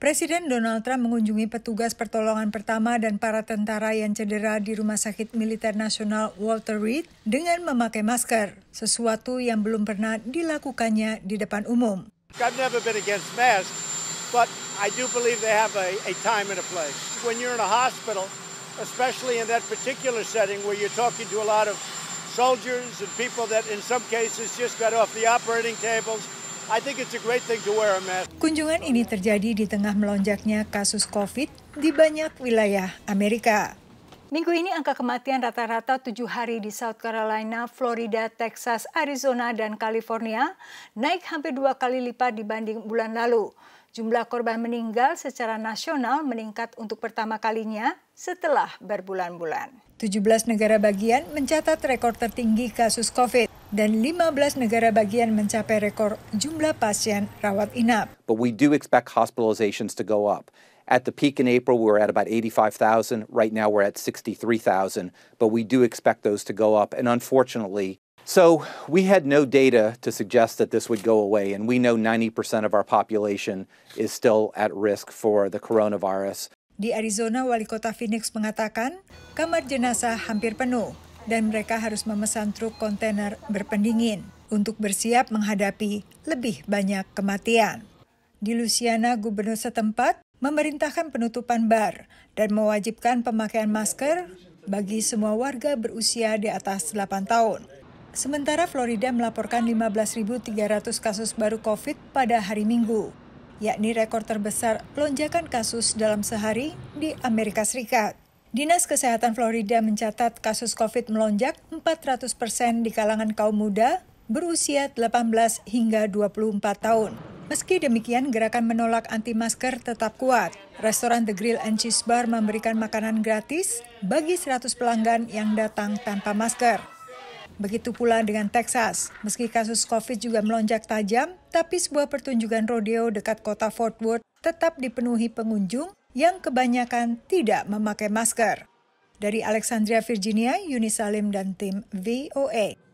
Presiden Donald Trump mengunjungi petugas pertolongan pertama dan para tentara yang cedera di Rumah Sakit Militer Nasional Walter Reed dengan memakai masker, sesuatu yang belum pernah dilakukannya di depan umum. I've never been against masks, but I do believe they have a, a time and a place. When you're in a hospital, especially in that particular setting where you're talking to a lot of soldiers and people that in some cases just got off the operating tables, Kunjungan ini terjadi di tengah melonjaknya kasus COVID di banyak wilayah Amerika. Minggu ini angka kematian rata-rata tujuh hari di South Carolina, Florida, Texas, Arizona, dan California naik hampir dua kali lipat dibanding bulan lalu. Jumlah korban meninggal secara nasional meningkat untuk pertama kalinya setelah berbulan-bulan. 17 negara bagian mencatat rekor tertinggi kasus COVID dan 15 negara bagian mencapai rekor jumlah pasien rawat inap. But we do expect hospitalizations to go up. At the peak in April, we were at about 85,000. Right now, we're at 63,000, but we do expect those to go up. And unfortunately, so we had no data to suggest that this would go away, and we know 90% of our population is still at risk for the coronavirus. Di Arizona, Wali Kota Phoenix mengatakan kamar jenazah hampir penuh dan mereka harus memesan truk kontainer berpendingin untuk bersiap menghadapi lebih banyak kematian. Di Louisiana, gubernur setempat memerintahkan penutupan bar dan mewajibkan pemakaian masker bagi semua warga berusia di atas 8 tahun. Sementara Florida melaporkan 15.300 kasus baru COVID pada hari Minggu, yakni rekor terbesar lonjakan kasus dalam sehari di Amerika Serikat. Dinas Kesehatan Florida mencatat kasus COVID melonjak 400 persen di kalangan kaum muda berusia 18 hingga 24 tahun. Meski demikian, gerakan menolak anti-masker tetap kuat. Restoran The Grill and Cheese Bar memberikan makanan gratis bagi 100 pelanggan yang datang tanpa masker. Begitu pula dengan Texas. Meski kasus COVID juga melonjak tajam, tapi sebuah pertunjukan rodeo dekat kota Fort Worth tetap dipenuhi pengunjung yang kebanyakan tidak memakai masker. Dari Alexandria, Virginia, Yuni Salim dan tim VOA.